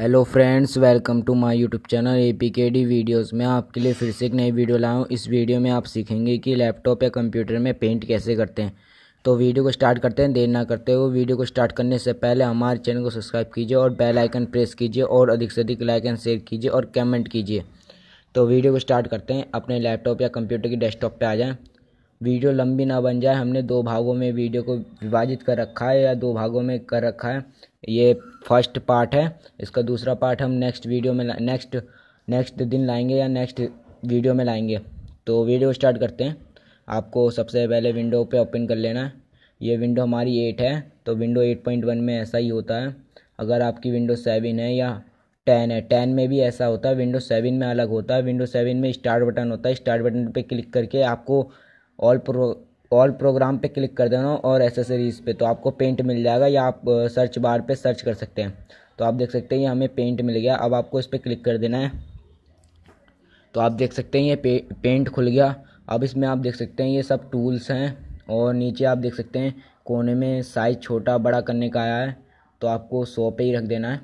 hello friends welcome to my YouTube channel A P K D videos में आपके लिए फिर से एक नई वीडियो लाया हूँ इस वीडियो में आप सीखेंगे कि लैपटॉप या कंप्यूटर में पेंट कैसे करते हैं तो वीडियो को स्टार्ट करते हैं देर ना करते हुए वीडियो को स्टार्ट करने से पहले हमारे चैनल को सब्सक्राइब कीजिए और बेल आइकन प्रेस कीजिए और अधिक से अधिक लाइक एंड शेयर कीजिए और कमेंट कीजिए तो वीडियो को स्टार्ट करते हैं अपने लैपटॉप या कंप्यूटर की डेस्कटॉप पर आ जाएँ वीडियो लंबी ना बन जाए हमने दो भागों में वीडियो को विभाजित कर रखा है या दो भागों में कर रखा है ये फर्स्ट पार्ट है इसका दूसरा पार्ट हम नेक्स्ट वीडियो में नेक्स्ट नेक्स्ट दिन लाएंगे या नेक्स्ट वीडियो में लाएंगे तो वीडियो स्टार्ट करते हैं आपको सबसे पहले विंडो पे ओपन कर लेना है ये विंडो हमारी एट है तो विंडो एट पॉइंट वन में ऐसा ही होता है अगर आपकी विंडो सेवन है या टेन है टेन में भी ऐसा होता है विंडो सेवन में अलग होता है विंडो सेवन में स्टार्ट बटन होता है स्टार्ट बटन पर क्लिक करके आपको ऑल प्रो ऑल प्रोग्राम पे क्लिक कर देना और एसेसरीज़ पे तो आपको पेंट मिल जाएगा या आप सर्च बार पे सर्च कर सकते हैं तो आप देख सकते हैं ये हमें पेंट मिल गया अब आपको इस पर क्लिक कर देना है तो आप देख सकते हैं ये पे, पेंट खुल गया अब इसमें आप देख सकते हैं ये सब टूल्स हैं और नीचे आप देख सकते हैं कोने में साइज़ छोटा बड़ा करने का आया है तो आपको सौ पे ही रख देना है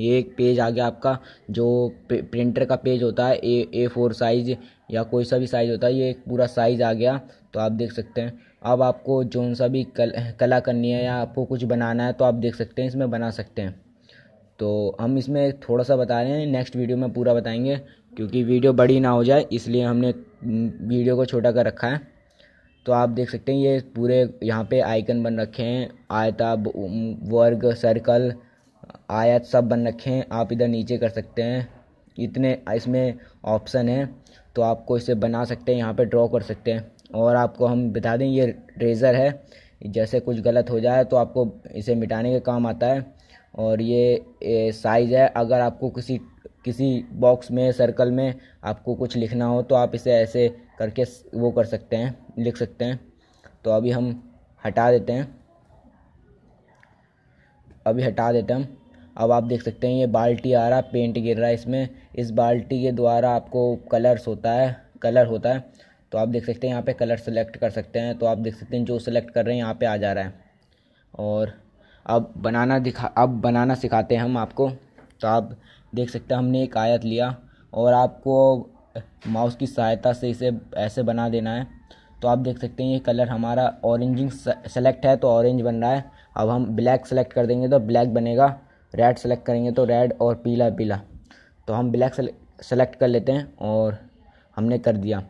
ये एक पेज आ गया आपका जो प्रिंटर का पेज होता है ए ए फोर साइज या कोई सा भी साइज होता है ये एक पूरा साइज आ गया तो आप देख सकते हैं अब आपको जौन सा भी कल, कला करनी है या आपको कुछ बनाना है तो आप देख सकते हैं इसमें बना सकते हैं तो हम इसमें थोड़ा सा बता रहे हैं नेक्स्ट वीडियो में पूरा बताएंगे क्योंकि वीडियो बड़ी ना हो जाए इसलिए हमने वीडियो को छोटा कर रखा है तो आप देख सकते हैं ये पूरे यहाँ पे आइकन बन रखे हैं आयता वर्ग सर्कल आयत सब बन रखे हैं आप इधर नीचे कर सकते हैं इतने इसमें ऑप्शन है तो आपको इसे बना सकते हैं यहाँ पे ड्रॉ कर सकते हैं और आपको हम बता दें ये रेज़र है जैसे कुछ गलत हो जाए तो आपको इसे मिटाने के काम आता है और ये साइज़ है अगर आपको किसी किसी बॉक्स में सर्कल में आपको कुछ लिखना हो तो आप इसे ऐसे करके वो कर सकते हैं लिख सकते हैं तो अभी हम हटा देते हैं अभी हटा देते हैं अब आप देख सकते हैं ये बाल्टी आ रहा पेंट गिर रहा है इसमें इस बाल्टी के द्वारा आपको कलर्स होता है कलर होता है तो आप देख सकते हैं यहाँ पे कलर सेलेक्ट कर सकते हैं तो आप देख सकते हैं जो सेलेक्ट कर रहे हैं यहाँ पे आ जा रहा है और अब बनाना दिखा अब बनाना सिखाते हैं हम आपको तो आप देख सकते हैं हमने एक आयत लिया और आपको माउस की सहायता से इसे ऐसे बना देना है तो आप देख सकते हैं ये कलर हमारा ऑरेंजिंग सेलेक्ट है तो ऑरेंज बन रहा है अब हम ब्लैक सेलेक्ट कर देंगे तो ब्लैक बनेगा रेड सेलेक्ट करेंगे तो रेड और पीला पीला तो हम ब्लैक सेलेक्ट कर लेते हैं और हमने कर दिया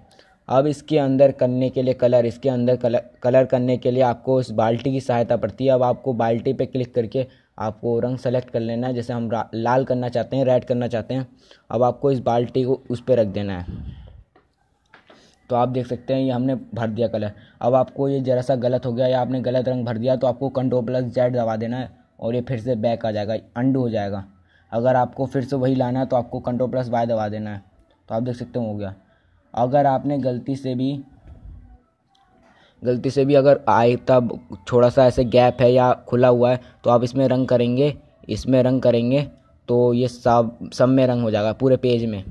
अब इसके अंदर करने के लिए कलर इसके अंदर कलर कलर करने के लिए आपको इस बाल्टी की सहायता पड़ती है अब आपको बाल्टी पे क्लिक करके आपको रंग सेलेक्ट कर लेना है जैसे हम लाल करना चाहते हैं रेड करना चाहते हैं अब आपको इस बाल्टी को उस पर रख देना है तो आप देख सकते हैं ये हमने भर दिया कलर अब आपको ये ज़रा सा गलत हो गया या आपने गलत रंग भर दिया तो आपको कंट्रोल प्लस जेड दबा देना है और ये फिर से बैक आ जाएगा अंडू हो जाएगा अगर आपको फिर से वही लाना है तो आपको कंट्रोल प्लस बाय दबा देना है तो आप देख सकते हो हो गया अगर आपने गलती से भी गलती से भी अगर आए तब थोड़ा सा ऐसे गैप है या खुला हुआ है तो आप इसमें रंग करेंगे इसमें रंग करेंगे तो ये सब सब में रंग हो जाएगा पूरे पेज में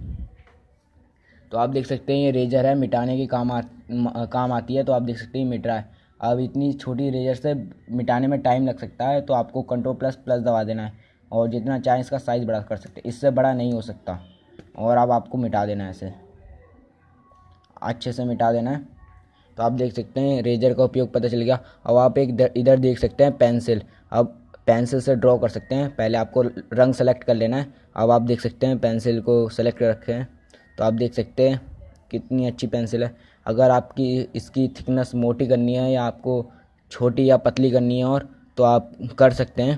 तो आप देख सकते हैं ये रेजर है मिटाने के काम आ, काम आती है तो आप देख सकते हैं मिट रहा है अब इतनी छोटी रेजर से मिटाने में टाइम लग सकता है तो आपको कंट्रोल प्लस प्लस दबा देना है और जितना चाहें इसका साइज़ बड़ा कर सकते हैं इससे बड़ा नहीं हो सकता और अब आपको मिटा देना है इसे अच्छे से मिटा देना है तो आप देख सकते हैं रेजर का उपयोग पता चल गया अब आप एक इधर देख सकते हैं पेंसिल अब पेंसिल से ड्रॉ कर सकते हैं पहले आपको रंग सेलेक्ट कर लेना है अब आप देख सकते हैं पेंसिल को सेलेक्ट रखें तो आप देख सकते हैं कितनी अच्छी पेंसिल है अगर आपकी इसकी थिकनेस मोटी करनी है या आपको छोटी या पतली करनी है और तो आप कर सकते हैं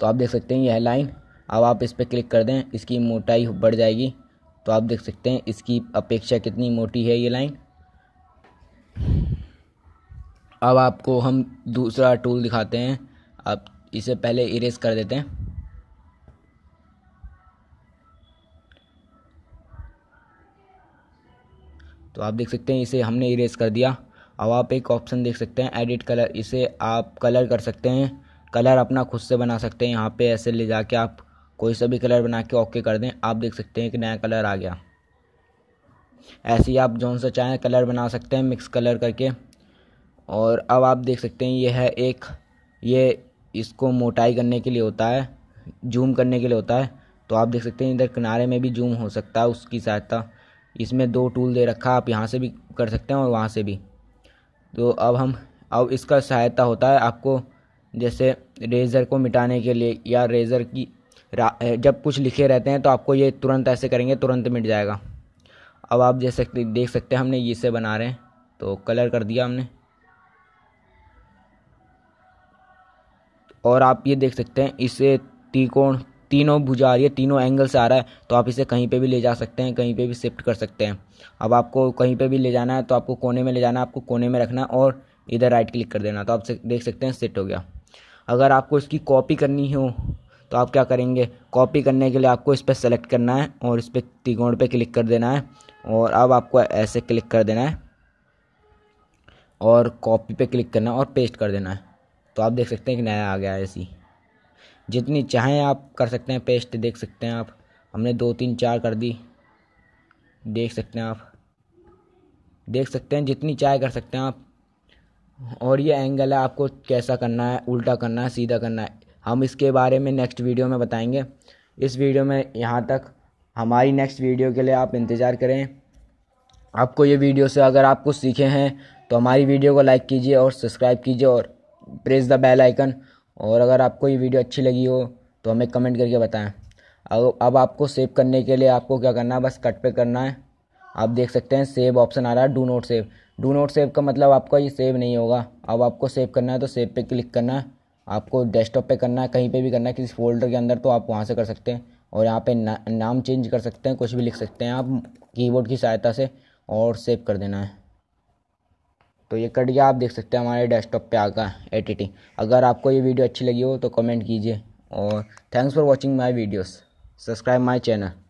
तो आप देख सकते हैं यह लाइन अब आप इस पर क्लिक कर दें इसकी मोटाई बढ़ जाएगी तो आप देख सकते हैं इसकी अपेक्षा कितनी मोटी है ये लाइन अब आपको हम दूसरा टूल दिखाते हैं आप इसे पहले इरेज कर देते हैं तो आप देख सकते हैं इसे हमने इरेज कर दिया अब आप एक ऑप्शन देख सकते हैं एडिट कलर इसे आप कलर कर सकते हैं कलर अपना खुद से बना सकते हैं यहाँ पे ऐसे ले जाके आप कोई सा भी कलर बना के ओके कर दें आप देख सकते हैं कि नया कलर आ गया ऐसे ही आप जौन सा चाहें कलर बना सकते हैं मिक्स कलर करके और अब आप देख सकते हैं ये है एक ये इसको मोटाई करने के लिए होता है जूम करने के लिए होता है तो आप देख सकते हैं इधर किनारे में भी जूम हो सकता है उसकी सहायता इसमें दो टूल दे रखा आप यहाँ से भी कर सकते हैं और वहाँ से भी तो अब हम अब इसका सहायता होता है आपको जैसे रेज़र को मिटाने के लिए या रेज़र की जब कुछ लिखे रहते हैं तो आपको ये तुरंत ऐसे करेंगे तुरंत मिट जाएगा अब आप देख सकते देख सकते हैं हमने इसे बना रहे हैं तो कलर कर दिया हमने और आप ये देख सकते हैं इसे त्रिकोण तीनों भुजा आ रही है तीनों एंगल से आ रहा है तो आप इसे कहीं पे भी ले जा सकते हैं कहीं पे भी शिफ्ट कर सकते हैं अब आपको कहीं पे भी ले जाना है तो आपको कोने में ले जाना है आपको कोने में रखना है और इधर राइट क्लिक कर देना तो आप देख सकते हैं सेट हो गया अगर आपको इसकी कॉपी करनी हो तो आप क्या करेंगे कॉपी करने के लिए आपको इस पर सेलेक्ट करना है और इस पर तिगोड़ पर क्लिक कर देना है और अब आपको ऐसे क्लिक कर देना है और कॉपी पर क्लिक करना है और पेस्ट कर देना है तो आप देख सकते हैं कि नया आ गया है ऐसी जितनी चाहें आप कर सकते हैं पेस्ट देख सकते हैं आप हमने दो तीन चार कर दी देख सकते हैं आप देख सकते हैं जितनी चाय कर सकते हैं आप और ये एंगल है आपको कैसा करना है उल्टा करना है सीधा करना है हम इसके बारे में नेक्स्ट वीडियो में बताएंगे इस वीडियो में यहाँ तक हमारी नेक्स्ट वीडियो के लिए आप इंतज़ार करें आपको ये वीडियो से अगर आप कुछ सीखे हैं तो हमारी वीडियो को लाइक कीजिए और सब्सक्राइब कीजिए और प्रेस द बेल आइकन और अगर आपको ये वीडियो अच्छी लगी हो तो हमें कमेंट करके बताएं अब अब आपको सेव करने के लिए आपको क्या करना है बस कट पे करना है आप देख सकते हैं सेव ऑप्शन आ रहा है do not save do not save का मतलब आपका ये सेव नहीं होगा अब आपको सेव करना है तो सेव पे क्लिक करना है आपको डेस्कटॉप पे करना है कहीं पे भी करना है किसी फोल्डर के अंदर तो आप वहाँ से कर सकते हैं और यहाँ पे ना, नाम चेंज कर सकते हैं कुछ भी लिख सकते हैं आप कीबोर्ड की सहायता से और सेव कर देना है तो ये कट गया आप देख सकते हैं हमारे डेस्कटॉप पे आकर एडिटिंग अगर आपको ये वीडियो अच्छी लगी हो तो कमेंट कीजिए और thanks for watching my videos subscribe my channel